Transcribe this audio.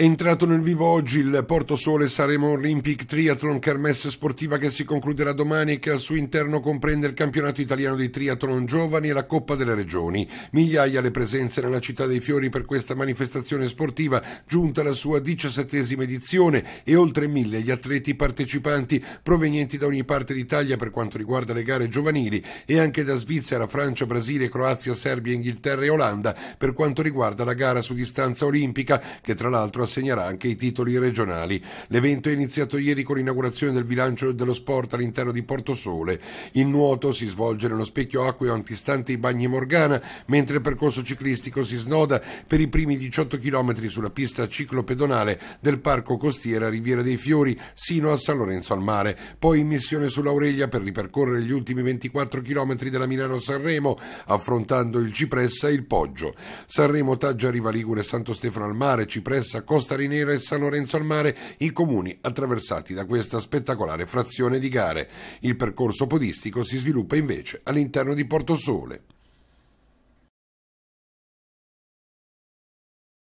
È entrato nel vivo oggi il Porto Sole Saremo Olympic Triathlon Kermesse sportiva che si concluderà domani e che al suo interno comprende il campionato italiano di triathlon giovani e la Coppa delle Regioni. Migliaia le presenze nella città dei fiori per questa manifestazione sportiva giunta alla sua diciassettesima edizione e oltre mille gli atleti partecipanti provenienti da ogni parte d'Italia per quanto riguarda le gare giovanili e anche da Svizzera, Francia, Brasile, Croazia, Serbia, Inghilterra e Olanda per quanto riguarda la gara su distanza olimpica che tra l'altro ha rassegnerà anche i titoli regionali. L'evento è iniziato ieri con l'inaugurazione del bilancio dello sport all'interno di Portosole. Il nuoto si svolge nello specchio acqueo antistante i bagni Morgana, mentre il percorso ciclistico si snoda per i primi 18 km sulla pista ciclopedonale del Parco Costiera Riviera dei Fiori sino a San Lorenzo al Mare, poi in missione sull'Aurelia per ripercorrere gli ultimi 24 km della Milano-Sanremo, affrontando il Cipressa e il Poggio. Sanremo taggia Riva Ligure, Santo Stefano al Mare, Cipressa, Costa Costa Rinera e San Lorenzo al Mare i comuni attraversati da questa spettacolare frazione di gare. Il percorso podistico si sviluppa invece all'interno di Portosole.